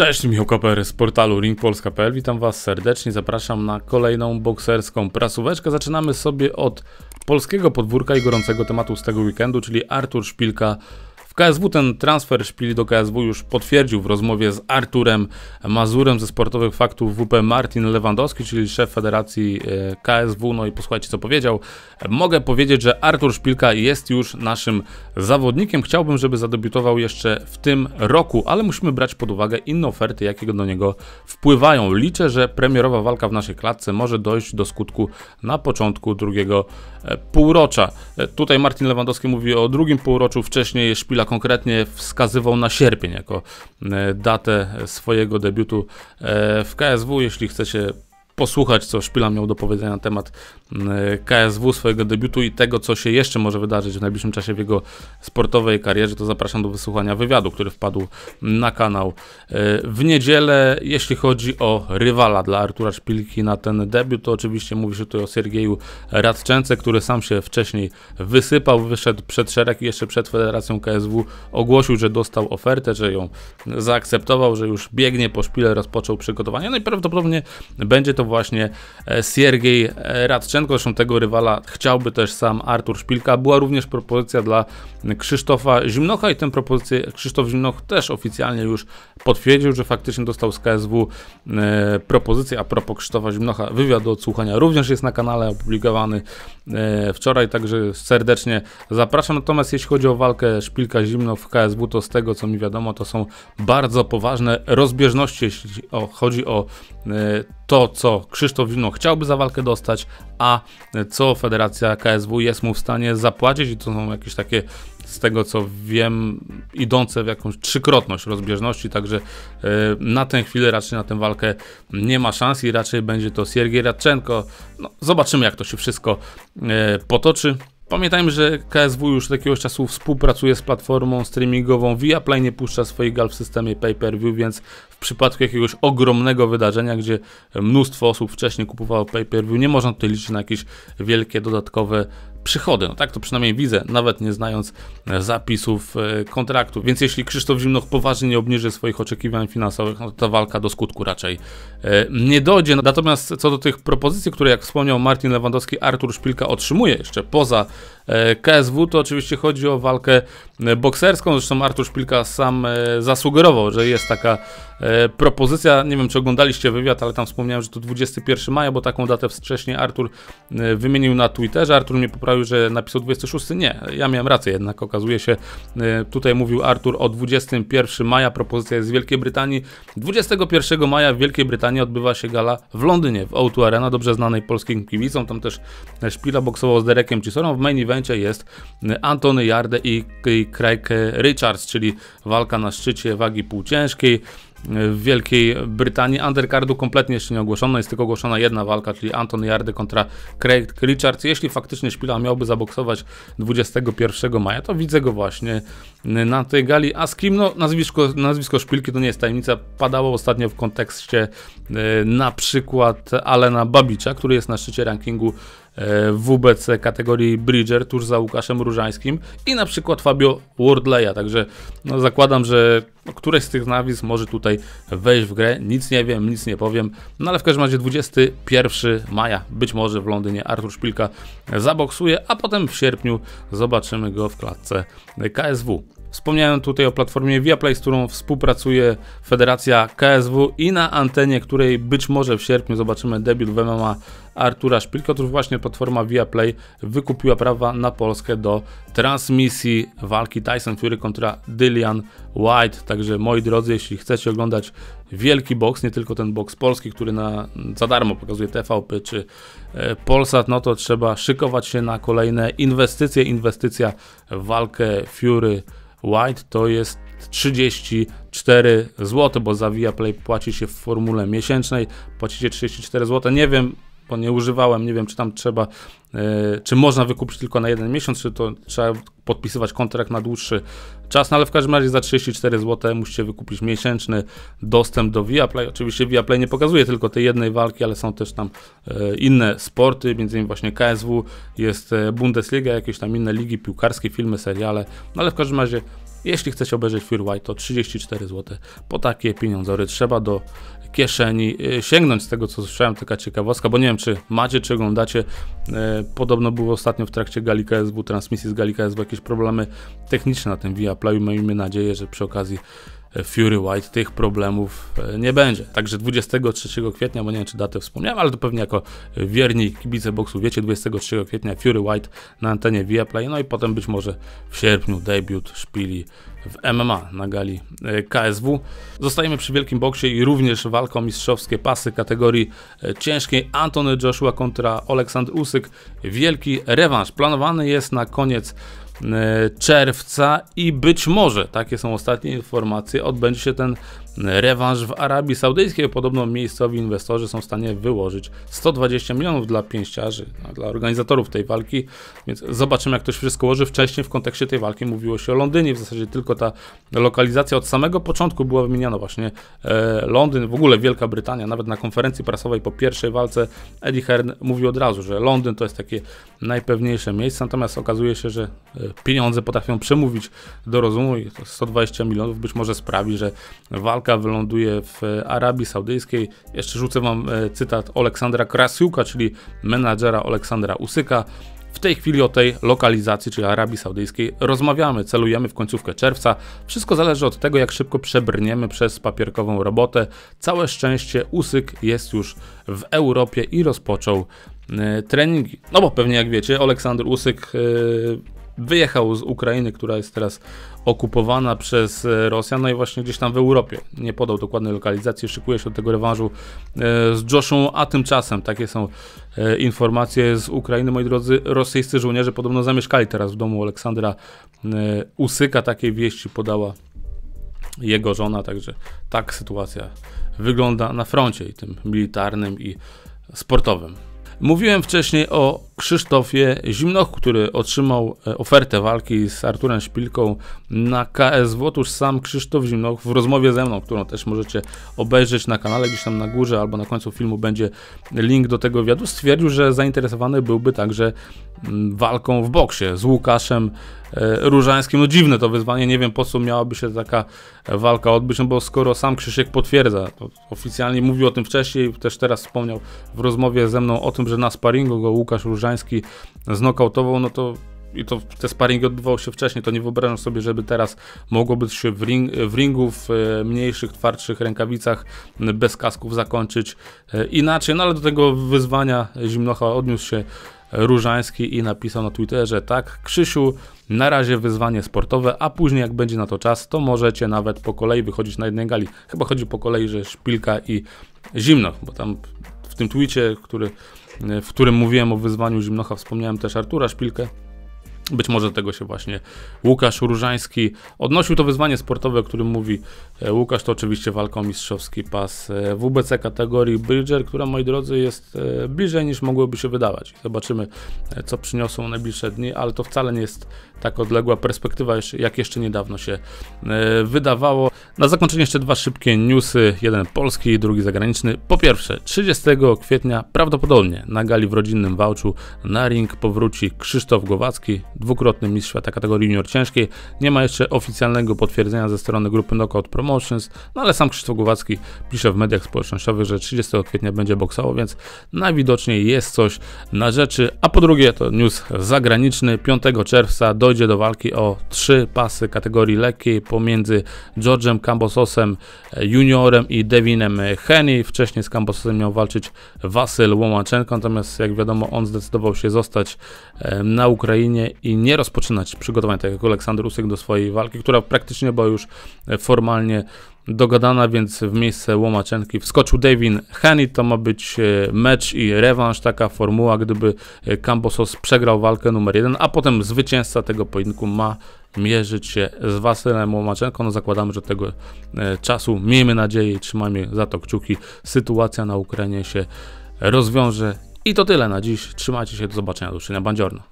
Cześć, Michał Koper z portalu ringpolska.pl. Witam Was serdecznie, zapraszam na kolejną bokserską prasóweczkę. Zaczynamy sobie od polskiego podwórka i gorącego tematu z tego weekendu, czyli Artur Szpilka KSW ten transfer szpili do KSW już potwierdził w rozmowie z Arturem Mazurem ze sportowych faktów WP Martin Lewandowski, czyli szef federacji e, KSW. No i posłuchajcie, co powiedział. Mogę powiedzieć, że Artur Szpilka jest już naszym zawodnikiem. Chciałbym, żeby zadebiutował jeszcze w tym roku, ale musimy brać pod uwagę inne oferty, jakie do niego wpływają. Liczę, że premierowa walka w naszej klatce może dojść do skutku na początku drugiego e, półrocza. E, tutaj Martin Lewandowski mówi o drugim półroczu, wcześniej Szpilak konkretnie wskazywał na sierpień jako e, datę swojego debiutu e, w KSW. Jeśli chcecie posłuchać, co Szpila miał do powiedzenia na temat mm, KSW, swojego debiutu i tego, co się jeszcze może wydarzyć w najbliższym czasie w jego sportowej karierze, to zapraszam do wysłuchania wywiadu, który wpadł na kanał e, w niedzielę. Jeśli chodzi o rywala dla Artura Szpilki na ten debiut, to oczywiście mówi się tutaj o Sergeju Radczęce, który sam się wcześniej wysypał, wyszedł przed szereg i jeszcze przed Federacją KSW ogłosił, że dostał ofertę, że ją zaakceptował, że już biegnie po szpilę, rozpoczął przygotowania. No i prawdopodobnie będzie to właśnie e, Siergiej e, Radczenko, zresztą tego rywala chciałby też sam Artur Szpilka. Była również propozycja dla Krzysztofa Zimnocha i tę propozycję Krzysztof Zimnoch też oficjalnie już potwierdził, że faktycznie dostał z KSW e, propozycję a propos Krzysztofa Zimnocha. Wywiad do odsłuchania również jest na kanale opublikowany wczoraj, także serdecznie zapraszam. Natomiast jeśli chodzi o walkę Szpilka Zimno w KSW, to z tego co mi wiadomo, to są bardzo poważne rozbieżności, jeśli chodzi o to, co Krzysztof Wilno chciałby za walkę dostać, a co Federacja KSW jest mu w stanie zapłacić i to są jakieś takie z tego co wiem, idące w jakąś trzykrotność rozbieżności, także e, na tę chwilę raczej na tę walkę nie ma szans i raczej będzie to Siergiej Radczenko. No, zobaczymy jak to się wszystko e, potoczy. Pamiętajmy, że KSW już od jakiegoś czasu współpracuje z platformą streamingową Viaplay, nie puszcza swoich gal w systemie pay-per-view, więc w przypadku jakiegoś ogromnego wydarzenia, gdzie mnóstwo osób wcześniej kupowało pay-per-view, nie można tutaj liczyć na jakieś wielkie dodatkowe przychody. No tak to przynajmniej widzę, nawet nie znając e, zapisów e, kontraktu. Więc jeśli Krzysztof Zimnoch poważnie nie obniży swoich oczekiwań finansowych, no to ta walka do skutku raczej e, nie dojdzie. No, natomiast co do tych propozycji, które jak wspomniał Martin Lewandowski, Artur Szpilka otrzymuje jeszcze poza KSW, to oczywiście chodzi o walkę bokserską. Zresztą Artur Szpilka sam zasugerował, że jest taka E, propozycja, nie wiem czy oglądaliście wywiad, ale tam wspomniałem, że to 21 maja, bo taką datę wcześniej Artur e, wymienił na Twitterze. Artur mnie poprawił, że napisał 26. Nie, ja miałem rację jednak. Okazuje się, e, tutaj mówił Artur o 21 maja. Propozycja jest z Wielkiej Brytanii. 21 maja w Wielkiej Brytanii odbywa się gala w Londynie, w O2 Arena, dobrze znanej polskim kibicom. Tam też Szpila boksował z Derekiem Cisorą. W main evencie jest Antony Jarde i Craig Richards, czyli walka na szczycie wagi półciężkiej w Wielkiej Brytanii. Undercardu kompletnie jeszcze nie ogłoszono, jest tylko ogłoszona jedna walka, czyli Anton Yardy kontra Craig Richards. Jeśli faktycznie Szpila miałby zaboksować 21 maja, to widzę go właśnie na tej gali. A z kim? No, nazwisko, nazwisko Szpilki to nie jest tajemnica, padało ostatnio w kontekście e, na przykład Alena Babicza, który jest na szczycie rankingu E, WBC kategorii Bridger tuż za Łukaszem Różańskim i na przykład Fabio Wardleya, także no, zakładam, że któreś z tych nazwisk może tutaj wejść w grę, nic nie wiem, nic nie powiem, no ale w każdym razie 21 maja być może w Londynie Artur Szpilka zaboksuje, a potem w sierpniu zobaczymy go w klatce KSW. Wspomniałem tutaj o platformie Viaplay, z którą współpracuje Federacja KSW i na antenie, której być może w sierpniu zobaczymy debiut w MMA Artura Szpilka. Otóż właśnie platforma Viaplay wykupiła prawa na Polskę do transmisji walki Tyson Fury kontra Dillian White. Także moi drodzy, jeśli chcecie oglądać wielki boks, nie tylko ten boks polski, który na, za darmo pokazuje TVP czy e, Polsat, no to trzeba szykować się na kolejne inwestycje. Inwestycja w walkę Fury White to jest 34 zł, bo za Viaplay płaci się w formule miesięcznej, płacicie 34 zł, nie wiem, bo nie używałem, nie wiem czy tam trzeba E, czy można wykupić tylko na jeden miesiąc, czy to trzeba podpisywać kontrakt na dłuższy czas, no ale w każdym razie za 34 zł musicie wykupić miesięczny dostęp do Viaplay. Oczywiście Viaplay nie pokazuje tylko tej jednej walki, ale są też tam e, inne sporty, między innymi właśnie KSW, jest e, Bundesliga, jakieś tam inne ligi piłkarskie, filmy, seriale, no ale w każdym razie jeśli chcecie obejrzeć Fear White, to 34 zł. Po takie pieniądze trzeba do kieszeni e, sięgnąć z tego, co słyszałem, taka ciekawostka, bo nie wiem, czy macie, czy oglądacie. E, podobno było ostatnio w trakcie Galika SW, transmisji z Galika SW, jakieś problemy techniczne na tym Viaplayu. Miejmy nadzieję, że przy okazji Fury White tych problemów e, nie będzie. Także 23 kwietnia, bo nie wiem czy datę wspomniałem, ale to pewnie jako wierni kibice boksu wiecie, 23 kwietnia Fury White na antenie Viaplay, no i potem być może w sierpniu debiut szpili w MMA na gali e, KSW. Zostajemy przy wielkim boksie i również walką mistrzowskie pasy kategorii e, ciężkiej Antony Joshua kontra Oleksandr Usyk. Wielki rewanż planowany jest na koniec E, czerwca i być może, takie są ostatnie informacje, odbędzie się ten Rewanż w Arabii Saudyjskiej. Podobno miejscowi inwestorzy są w stanie wyłożyć 120 milionów dla pięściarzy, no, dla organizatorów tej walki, więc zobaczymy jak to się wszystko ułoży. Wcześniej w kontekście tej walki mówiło się o Londynie, w zasadzie tylko ta lokalizacja od samego początku była wymieniana właśnie e, Londyn, w ogóle Wielka Brytania, nawet na konferencji prasowej po pierwszej walce Eddie Hearn mówił od razu, że Londyn to jest takie najpewniejsze miejsce, natomiast okazuje się, że e, pieniądze potrafią przemówić do rozumu i 120 milionów być może sprawi, że walka Polska wyląduje w Arabii Saudyjskiej. Jeszcze rzucę wam e, cytat Aleksandra Krasiuka, czyli menadżera Aleksandra Usyka. W tej chwili o tej lokalizacji, czyli Arabii Saudyjskiej, rozmawiamy, celujemy w końcówkę czerwca. Wszystko zależy od tego, jak szybko przebrniemy przez papierkową robotę. Całe szczęście Usyk jest już w Europie i rozpoczął e, treningi. No bo pewnie jak wiecie, Aleksandr Usyk e, wyjechał z Ukrainy, która jest teraz okupowana przez e, Rosjan, no i właśnie gdzieś tam w Europie. Nie podał dokładnej lokalizacji, szykuje się do tego rewanżu e, z Joshą, a tymczasem takie są e, informacje z Ukrainy, moi drodzy, rosyjscy żołnierze podobno zamieszkali teraz w domu Aleksandra Usyka, takiej wieści podała jego żona, także tak sytuacja wygląda na froncie i tym militarnym i sportowym. Mówiłem wcześniej o Krzysztofie Zimnoch, który otrzymał e, ofertę walki z Arturem Szpilką na KSW. Otóż sam Krzysztof Zimnoch w rozmowie ze mną, którą też możecie obejrzeć na kanale, gdzieś tam na górze albo na końcu filmu będzie link do tego wywiadu, stwierdził, że zainteresowany byłby także mm, walką w boksie z Łukaszem e, Różańskim. No dziwne to wyzwanie, nie wiem po co miałaby się taka walka odbyć, no bo skoro sam Krzysiek potwierdza, oficjalnie mówił o tym wcześniej, też teraz wspomniał w rozmowie ze mną o tym, że na sparingu go Łukasz Różański Gdański znokautował, no to i to te sparingi odbywały się wcześniej, to nie wyobrażam sobie, żeby teraz mogło być się w, ring, w ringu, w e, mniejszych, twardszych rękawicach, bez kasków zakończyć e, inaczej, no ale do tego wyzwania Zimnocha odniósł się Różański i napisał na Twitterze tak, Krzysiu, na razie wyzwanie sportowe, a później jak będzie na to czas, to możecie nawet po kolei wychodzić na jednej gali. Chyba chodzi po kolei, że Szpilka i Zimno, bo tam w tym twicie, który E, w którym mówiłem o wyzwaniu Zimnocha, wspomniałem też Artura Szpilkę. Być może tego się właśnie Łukasz Różański odnosił to wyzwanie sportowe, o którym mówi e, Łukasz, to oczywiście walka o mistrzowski pas e, WBC kategorii Bridger, która moi drodzy jest bliżej niż mogłoby się wydawać. Zobaczymy co przyniosą najbliższe dni, ale to wcale nie jest tak odległa perspektywa, jak jeszcze niedawno się e, wydawało. Na zakończenie jeszcze dwa szybkie newsy, jeden polski, i drugi zagraniczny. Po pierwsze, 30 kwietnia prawdopodobnie na gali w rodzinnym Wałczu na ring powróci Krzysztof Głowacki, dwukrotny mistrz świata kategorii junior ciężkiej. Nie ma jeszcze oficjalnego potwierdzenia ze strony grupy Knockout Promotions, no ale sam Krzysztof Głowacki pisze w mediach społecznościowych, że 30 kwietnia będzie boksował, więc najwidoczniej jest coś na rzeczy. A po drugie, to news zagraniczny, 5 czerwca do dojdzie do walki o trzy pasy kategorii lekkiej pomiędzy George'em Cambososem e, juniorem i Devinem Henny. Wcześniej z Cambososem miał walczyć Wasyl Łomaczenko, natomiast jak wiadomo on zdecydował się zostać e, na Ukrainie i nie rozpoczynać przygotowań, tak jak Aleksander Usyk do swojej walki, która praktycznie była już e, formalnie dogadana, więc w miejsce Łomaczenki wskoczył Davin Henny. To ma być e, mecz i rewanż, taka formuła, gdyby e, Cambosos przegrał walkę numer jeden, a potem zwycięzca tego pojedynku ma mierzyć się z Wasylem Łomaczenką. No zakładamy, że tego e, czasu, miejmy nadzieję i trzymajmy za to kciuki, sytuacja na Ukrainie się rozwiąże. I to tyle na dziś. Trzymajcie się, do zobaczenia, do usłyszenia. Bandziorno.